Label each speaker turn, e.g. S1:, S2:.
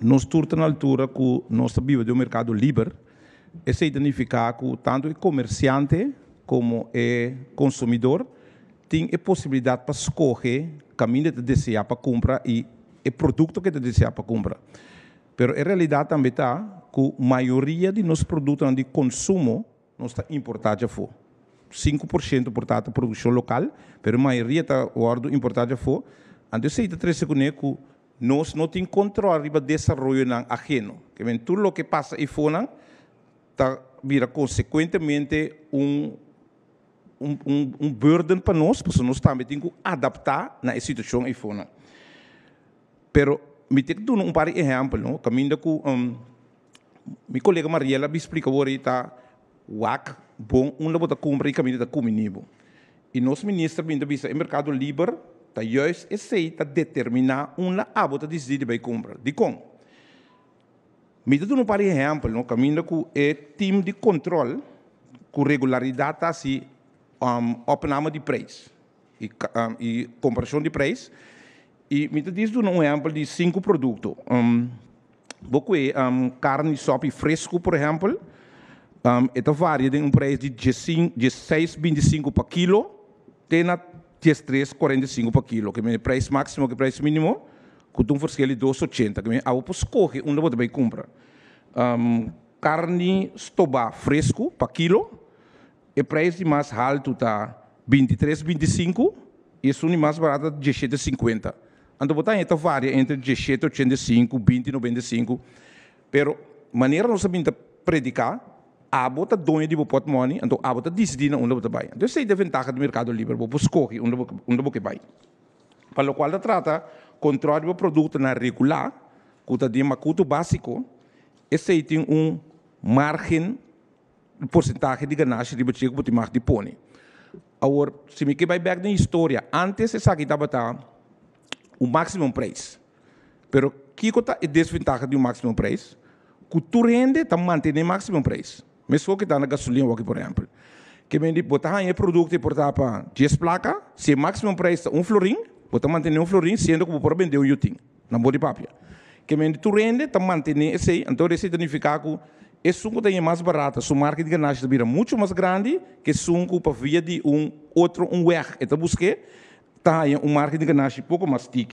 S1: Nós turta na altura que nós sabíamos de um mercado livre, esse se identificar que tanto é comerciante como é consumidor tem a possibilidade para escolher caminho que desejar para comprar e o produto que de desejar para comprar. Mas a realidade também está que a maioria de nossos produtos de consumo nós está importado já fora. 5% portanto produção local, mas a maioria está o ordo importado já fora. Então, se três segundos é nós não temos controle sobre o desenvolvimento não ajeno. Que tudo o que passa e fora tá, vira consequentemente um um, um, um burden para nós, porque nós também temos que adaptar na situação e fora. Pero me tem que dar um par de exemplos, não? Caminho que um, minha colega Mariela me explicou ahorita o AC bom, um lado da compra e caminho da comunibo. E nosso ministro me disse, é mercado livre, Tá jois aceita tá determinar um lá a ah, bota tá decide vai comprar. De como? Mita tu não para exemplo, no caminho com é time de controle com regularidade tá assim, se um, opnama de preço e, um, e comparação de preço. E mita diz tu um exemplo de cinco produtos. Um, Boco é um, carne sopa fresco, por exemplo, um, esta varia de um preço de 16, 25 para quilo, tem na 45 por quilo, que é o preço máximo que é o preço mínimo, com um de 2,80, que é a escolhe onde você vai comprar. Um, carne estoba fresco por quilo, o preço mais alto está 23,25 e o mais barato é 17,50. Então, você está varia entre 17,85 e 20,95. Mas a maneira que nós vamos predicar Abota dono de patrimônio, então abota decide onde você vai. Então, essa é a vantagem do mercado livre, você escolhe onde você vai. Para o qual se trata, controle do produto na regular, que tem um básico, esse tem um margem, porcentagem de ganância de você que você põe. Agora, se me vai back na história, antes essa aqui estava o máximo preço. Pero, que é a desvantagem do máximo preço? Que tu rende, está mantendo o máximo preço. Mas só que está na gasolina por exemplo. Que me diz, botar em produto e portar para 10 placas, se o máximo preço um florim, botar manter um florim, sendo que para vender o yutim, na boa de papia. Que me diz, tu rende, está mantendo esse aí, então esse significa que esse suco tem mais barato, o marketing de ganância vira muito mais grande que suco para via de um outro, um wer. Então, busquei, está aí um marketing de ganância pouco mais tique.